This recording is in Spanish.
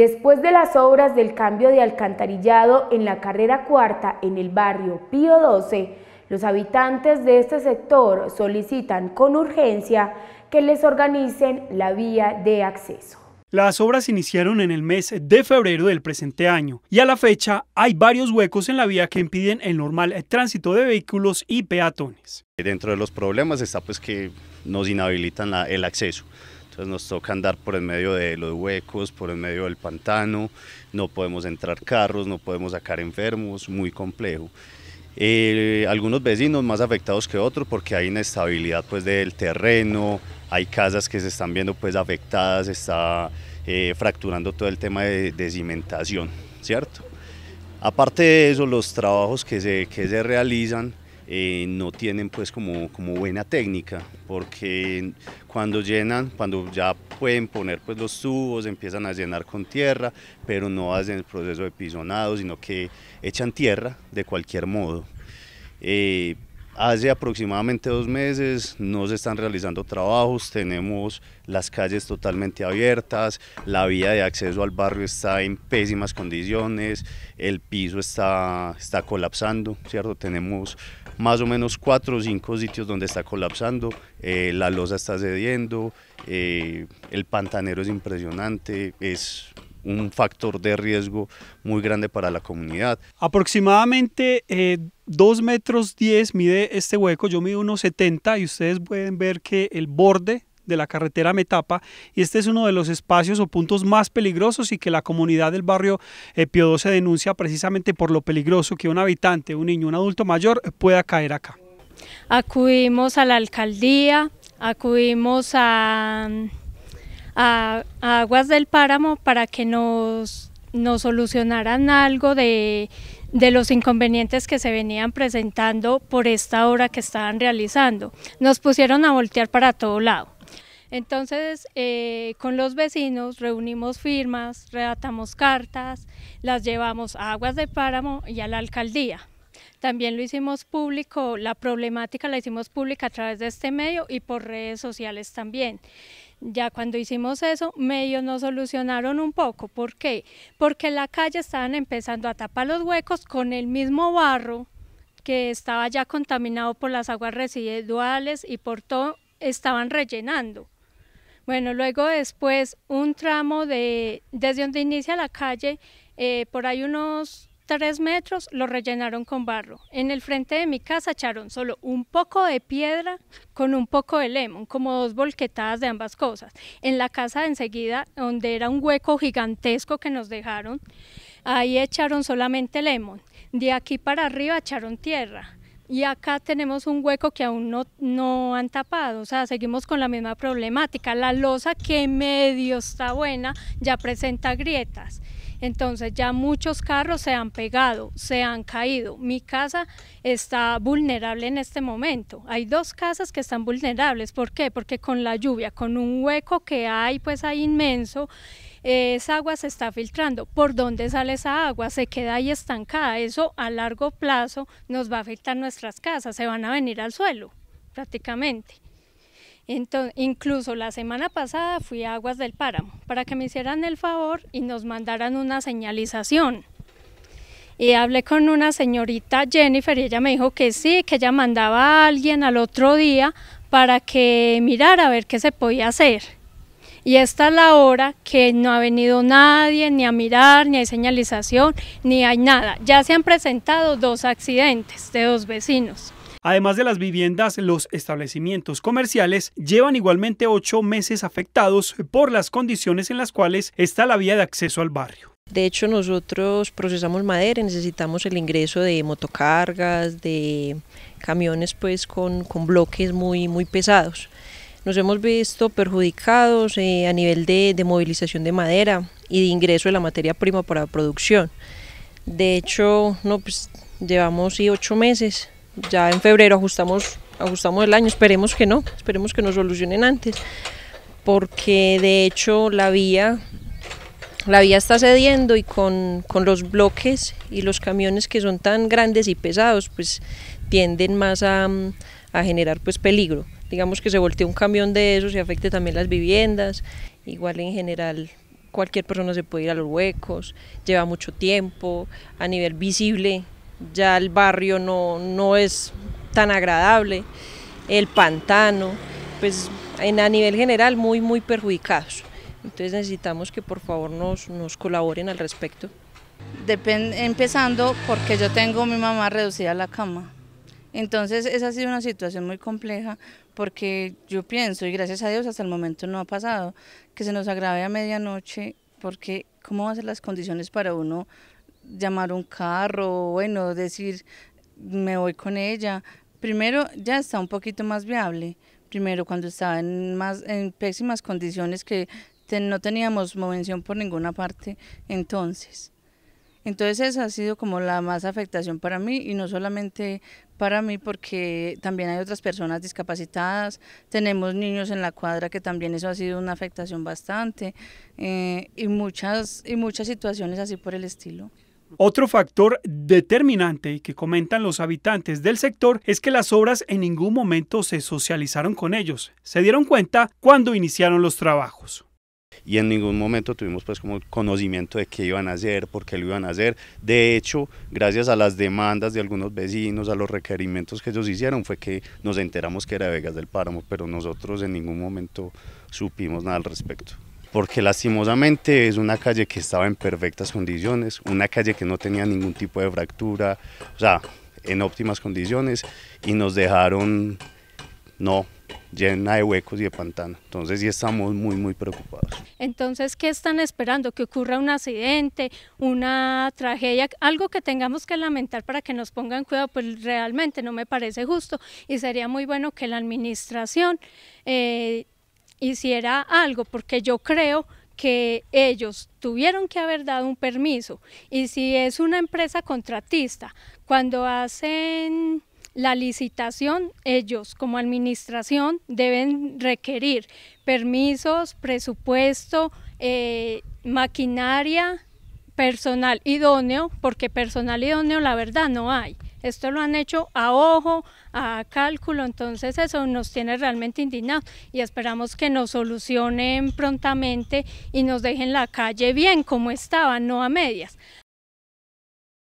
Después de las obras del cambio de alcantarillado en la carrera cuarta en el barrio Pío 12, los habitantes de este sector solicitan con urgencia que les organicen la vía de acceso. Las obras iniciaron en el mes de febrero del presente año y a la fecha hay varios huecos en la vía que impiden el normal tránsito de vehículos y peatones. Dentro de los problemas está pues que nos inhabilitan el acceso. Entonces nos toca andar por en medio de los huecos, por en medio del pantano, no podemos entrar carros, no podemos sacar enfermos, muy complejo. Eh, algunos vecinos más afectados que otros porque hay inestabilidad pues del terreno, hay casas que se están viendo pues afectadas, está eh, fracturando todo el tema de, de, cimentación, ¿cierto? Aparte de eso, los trabajos que se, que se realizan eh, no tienen pues como, como buena técnica, porque cuando llenan, cuando ya pueden poner pues los tubos, empiezan a llenar con tierra, pero no hacen el proceso de pisonado, sino que echan tierra de cualquier modo. Eh, hace aproximadamente dos meses no se están realizando trabajos, tenemos las calles totalmente abiertas, la vía de acceso al barrio está en pésimas condiciones, el piso está, está colapsando, ¿cierto? Tenemos más o menos cuatro o cinco sitios donde está colapsando, eh, la losa está cediendo, eh, el pantanero es impresionante, es un factor de riesgo muy grande para la comunidad. Aproximadamente 2 eh, metros 10 mide este hueco, yo mido unos 70 y ustedes pueden ver que el borde de la carretera Metapa y este es uno de los espacios o puntos más peligrosos y que la comunidad del barrio eh, Pio se denuncia precisamente por lo peligroso que un habitante, un niño, un adulto mayor pueda caer acá. Acudimos a la alcaldía, acudimos a, Aguas del Páramo para que nos, solucionaran algo de, de los inconvenientes que se venían presentando por esta obra que estaban realizando. Nos pusieron a voltear para todo lado. Entonces, eh, con los vecinos reunimos firmas, redactamos cartas, las llevamos a Aguas de Páramo y a la alcaldía. También lo hicimos público, la problemática la hicimos pública a través de este medio y por redes sociales también. Ya cuando hicimos eso, medios nos solucionaron un poco. ¿Por qué? Porque en la calle estaban empezando a tapar los huecos con el mismo barro que estaba ya contaminado por las aguas residuales y por todo, estaban rellenando. Bueno, luego después un tramo de, desde donde inicia la calle, eh, por ahí unos tres metros lo rellenaron con barro. En el frente de mi casa echaron solo un poco de piedra con un poco de lemon, como dos volquetadas de ambas cosas. En la casa de enseguida, donde era un hueco gigantesco que nos dejaron, ahí echaron solamente lemon. De aquí para arriba echaron tierra y acá tenemos un hueco que aún no, no han tapado, o sea, seguimos con la misma problemática. La losa que medio está buena ya presenta grietas. Entonces ya muchos carros se han pegado, se han caído. Mi casa está vulnerable en este momento. Hay dos casas que están vulnerables. ¿Por qué? Porque con la lluvia, con un hueco que hay pues hay inmenso, esa agua se está filtrando. ¿Por dónde sale esa agua? Se queda ahí estancada. Eso a largo plazo nos va a afectar nuestras casas, se van a venir al suelo prácticamente. incluso la semana pasada fui a Aguas del Páramo para que me hicieran el favor y nos mandaran una señalización. Y hablé con una señorita Jennifer y ella me dijo que sí, que ella mandaba a alguien al otro día para que mirara a ver qué se podía hacer y esta la hora que no ha venido nadie ni a mirar, ni hay señalización, ni hay nada. Ya se han presentado dos accidentes de dos vecinos. Además de las viviendas, los establecimientos comerciales llevan igualmente ocho meses afectados por las condiciones en las cuales está la vía de acceso al barrio. De hecho, nosotros procesamos madera, y necesitamos el ingreso de motocargas, de camiones pues con, con bloques muy, muy pesados nos hemos visto perjudicados eh, a nivel de, de, movilización de madera y de ingreso de la materia prima para producción. De hecho, no, pues, llevamos sí, ocho meses, ya en febrero ajustamos, ajustamos el año, esperemos que no, esperemos que nos solucionen antes, porque de hecho la vía, la vía está cediendo y con, los bloques y los camiones que son tan grandes y pesados, pues tienden más a, a generar pues peligro digamos que se voltee un camión de esos y afecte también las viviendas, igual en general cualquier persona se puede ir a los huecos, lleva mucho tiempo, a nivel visible ya el barrio no, es tan agradable, el pantano, pues en, a nivel general muy muy perjudicados. Entonces necesitamos que por favor nos, nos colaboren al respecto. empezando porque yo tengo a mi mamá reducida a la cama. Entonces esa ha sido una situación muy compleja porque yo pienso, y gracias a Dios hasta el momento no ha pasado, que se nos agrave a medianoche, porque ¿cómo van a ser las condiciones para uno llamar un carro, bueno, decir, me voy con ella? Primero, ya está un poquito más viable. Primero, cuando estaba en, más, en pésimas condiciones que no teníamos movención por ninguna parte, entonces. Entonces esa ha sido como la más afectación para mí y no solamente para mí porque también hay otras personas discapacitadas, tenemos niños en la cuadra que también eso ha sido una afectación bastante eh, y, muchas, y muchas situaciones así por el estilo. Otro factor determinante que comentan los habitantes del sector es que las obras en ningún momento se socializaron con ellos. Se dieron cuenta cuando iniciaron los trabajos y en ningún momento tuvimos pues como conocimiento de qué iban a hacer, por qué lo iban a hacer. De hecho, gracias a las demandas de algunos vecinos, a los requerimientos que ellos hicieron, fue que nos enteramos que era Vegas del Páramo, pero nosotros en ningún momento supimos nada al respecto. Porque lastimosamente es una calle que estaba en perfectas condiciones, una calle que no tenía ningún tipo de fractura, o sea, en óptimas condiciones y nos dejaron, no, llena de huecos y de pantano. Entonces sí estamos muy, muy preocupados. Entonces, ¿qué están esperando? ¿Que ocurra un accidente, una tragedia, algo que tengamos que lamentar para que nos pongan cuidado? Pues realmente no me parece justo y sería muy bueno que la administración eh, hiciera algo, porque yo creo que ellos tuvieron que haber dado un permiso y si es una empresa contratista, cuando hacen la licitación, ellos como administración deben requerir permisos, presupuesto, eh, maquinaria, personal idóneo, porque personal idóneo la verdad no hay. Esto lo han hecho a ojo, a cálculo, entonces eso nos tiene realmente indignados y esperamos que nos solucionen prontamente y nos dejen la calle bien como estaba, no a medias.